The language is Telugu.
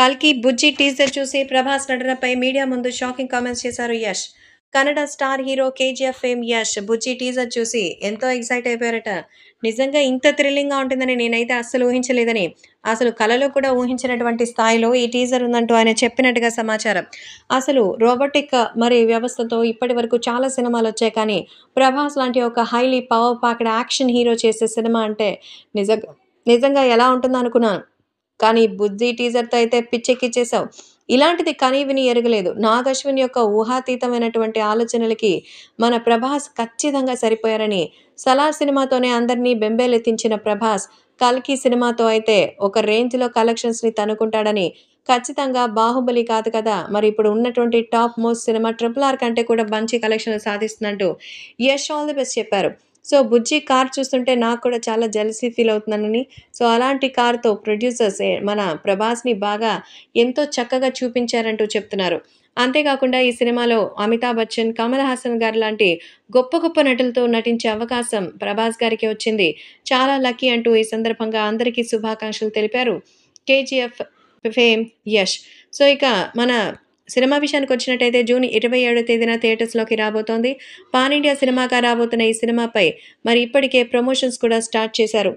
కల్కి బుజ్జి టీజర్ చూసి ప్రభాస్ నటనపై మీడియా ముందు షాకింగ్ కామెంట్స్ చేశారు Yash Kannada star hero KGF fame Yash Bujji teaser చూసి ఎంతో ఎక్సైట్ అయిపోయారట నిజంగా ఇంత థ్రిల్లింగ్గా ఉంటుందని నేనైతే అస్సలు ఊహించలేదని అసలు కళలో కూడా ఊహించినటువంటి స్థాయిలో ఈ టీజర్ ఉందంటూ ఆయన చెప్పినట్టుగా సమాచారం అసలు రోబోటిక్ మరి వ్యవస్థతో ఇప్పటి వరకు చాలా సినిమాలు వచ్చాయి కానీ ప్రభాస్ లాంటి ఒక highly power packed action hero చేసే సినిమా అంటే నిజంగా నిజంగా ఎలా ఉంటుందో అనుకున్నాను కానీ బుద్ధి టీజర్తో అయితే పిచ్చెక్కిచ్చేసావు ఇలాంటిది కనీ విని ఎరగలేదు నాగశ్విన్ యొక్క ఊహాతీతమైనటువంటి ఆలోచనలకి మన ప్రభాస్ ఖచ్చితంగా సరిపోయారని సలార్ సినిమాతోనే అందరినీ బెంబేలెత్తించిన ప్రభాస్ కల్కి సినిమాతో అయితే ఒక రేంజ్లో కలెక్షన్స్ని తనుకుంటాడని ఖచ్చితంగా బాహుబలి కాదు కదా మరి ఇప్పుడు ఉన్నటువంటి top most cinema triple R కంటే కూడా మంచి కలెక్షన్లు సాధిస్తుందంటూ యష్ ఆల్ ది బెస్ట్ చెప్పారు సో బుజ్జి కార్ చూస్తుంటే నాకు కూడా చాలా జలసీ ఫీల్ అవుతున్నానని సో అలాంటి కార్తో ప్రొడ్యూసర్స్ మన ప్రభాస్ని బాగా ఎంతో చక్కగా చూపించారంటూ చెప్తున్నారు అంతేకాకుండా ఈ సినిమాలో అమితాబ్ బచ్చన్ కమల్ హాసన్ గారు లాంటి గొప్ప గొప్ప నటులతో నటించే అవకాశం ప్రభాస్ గారికి వచ్చింది చాలా లక్కీ అంటూ ఈ సందర్భంగా అందరికీ శుభాకాంక్షలు తెలిపారు కేజీఎఫ్ ఫేమ్ యష్ సో ఇక మన సినిమా విషయానికి వచ్చినట్టయితే జూన్ ఇరవై ఏడో తేదీన థియేటర్స్లోకి రాబోతోంది పాన్ ఇండియా సినిమాగా రాబోతున్న ఈ సినిమాపై మరి ఇప్పటికే ప్రమోషన్స్ కూడా స్టార్ట్ చేశారు